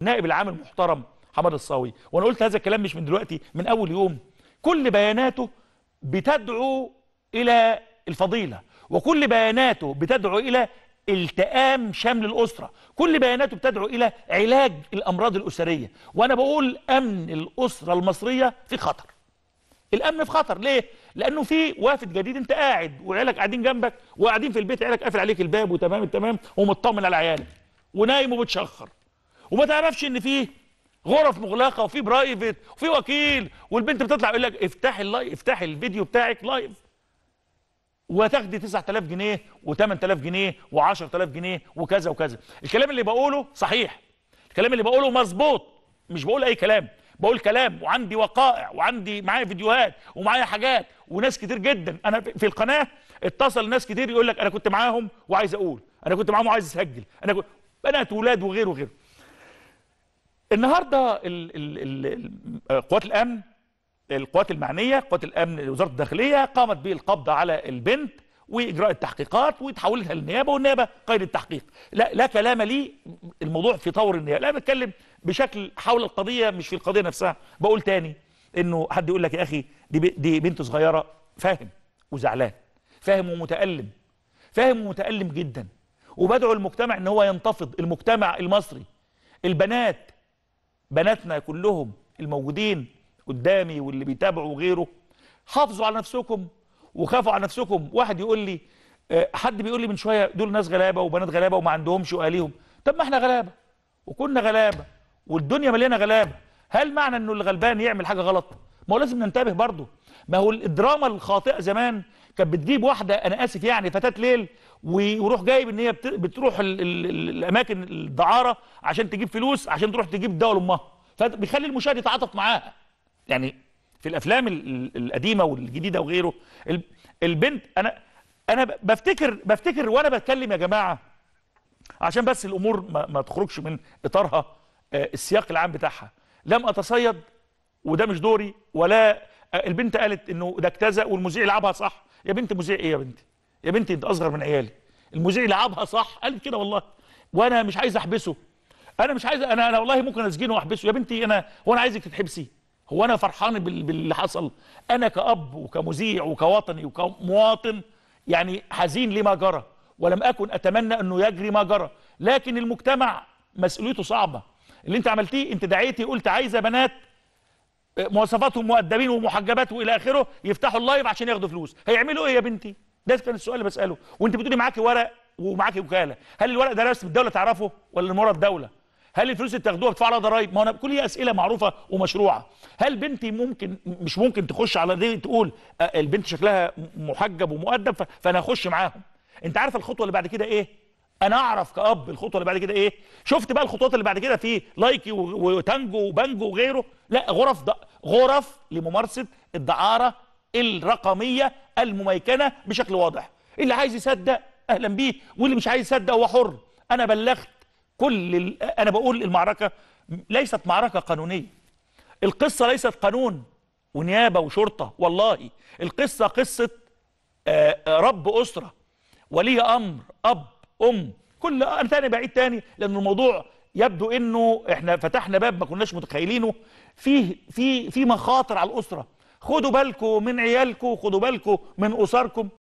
النائب العام المحترم حمد الصاوي وانا قلت هذا الكلام مش من دلوقتي من اول يوم كل بياناته بتدعو الى الفضيله وكل بياناته بتدعو الى التئام شمل الاسره كل بياناته بتدعو الى علاج الامراض الاسريه وانا بقول امن الاسره المصريه في خطر الامن في خطر ليه لانه في وافد جديد انت قاعد وعيالك قاعدين جنبك وقاعدين في البيت عيالك قافل عليك الباب وتمام التمام ومطمن على عيالك ونايم وبتشخر وما تعرفش ان فيه غرف مغلقه وفي برايفت وفي وكيل والبنت بتطلع يقول لك افتح اللايف افتح الفيديو بتاعك لايف وتاخدي 9000 جنيه و8000 جنيه و10000 جنيه وكذا وكذا الكلام اللي بقوله صحيح الكلام اللي بقوله مظبوط مش بقول اي كلام بقول كلام وعندي وقائع وعندي معايا فيديوهات ومعايا حاجات وناس كتير جدا انا في القناه اتصل ناس كتير يقول لك انا كنت معاهم وعايز اقول انا كنت معاهم وعايز اسجل انا كنت بنات ولاد وغيره وغيره النهارده قوات الامن القوات المعنيه قوات الامن وزاره الداخليه قامت بالقبض على البنت واجراء التحقيقات وتحولتها للنيابه والنيابه قيد التحقيق لا لا كلام لي الموضوع في طور النيابه لا بتكلم بشكل حول القضيه مش في القضيه نفسها بقول تاني انه حد يقول لك يا اخي دي دي بنت صغيره فاهم وزعلان فاهم ومتالم فاهم ومتالم جدا وبدعو المجتمع ان هو ينتفض المجتمع المصري البنات بناتنا كلهم الموجودين قدامي واللي بيتابعوا وغيره حافظوا على نفسكم وخافوا على نفسكم واحد يقول لي آه، حد بيقول لي من شويه دول ناس غلابه وبنات غلابه وما عندهمش واهاليهم طب ما احنا غلابه وكنا غلابه والدنيا مليانه غلابه هل معنى انه الغلبان يعمل حاجه غلط ما هو لازم ننتبه برضه ما هو الدراما الخاطئه زمان كانت بتجيب واحده انا اسف يعني فتاه ليل ويروح جايب ان هي بتروح الـ الـ الـ الاماكن الدعاره عشان تجيب فلوس عشان تروح تجيب دواء لامها فبيخلي المشاهد يتعاطف معاها يعني في الافلام القديمه والجديده وغيره البنت انا انا بفتكر بفتكر وانا بتكلم يا جماعه عشان بس الامور ما, ما تخرجش من اطارها آه، السياق العام بتاعها لم اتصيد وده مش دوري ولا البنت قالت انه ده اجتزا والمذيع لعبها صح يا بنت مذيع ايه يا بنتي يا بنتي انت اصغر من عيالي المذيع لعبها صح قالت كده والله وانا مش عايز احبسه انا مش عايز انا انا والله ممكن اسجنه واحبسه يا بنتي انا هو انا عايزك تتحبسي هو انا فرحان باللي حصل انا كاب وكمذيع وكوطني وكمواطن يعني حزين لما جرى ولم اكن اتمنى انه يجري ما جرى لكن المجتمع مسؤوليته صعبه اللي انت عملتيه انت دعيتي قلت عايزه بنات مواصفاتهم مؤدبين ومحجبات والى اخره يفتحوا اللايف عشان ياخدوا فلوس هيعملوا ايه يا بنتي ده كان السؤال اللي بساله وانت بتقولي معاكي ورق ومعاكي وكاله هل الورق ده رسم الدوله تعرفه ولا المره الدوله هل الفلوس اللي بتاخدوها بتدفع لها ضرايب ما هو كل دي اسئله معروفه ومشروعه هل بنتي ممكن مش ممكن تخش على دي تقول آه، البنت شكلها محجب ومؤدب فانا هخش معاهم انت عارف الخطوه اللي بعد كده ايه انا اعرف كاب الخطوه اللي بعد كده ايه شفت بقى الخطوات اللي بعد كده في لايكي وتانجو وبانجو وغيره لا غرف غرف لممارسه الدعاره الرقميه المميكنه بشكل واضح اللي عايز يصدق اهلا بيه واللي مش عايز يصدق هو حر انا بلغت كل ال... انا بقول المعركه ليست معركه قانونيه القصه ليست قانون ونيابه وشرطه والله القصه قصه آه، رب اسره ولي امر اب ام كل انا ثاني بعيد تاني لان الموضوع يبدو انه احنا فتحنا باب ما كناش متخيلينه فيه في في مخاطر على الاسره خدوا بالكم من عيالكم خدوا بالكم من اسركم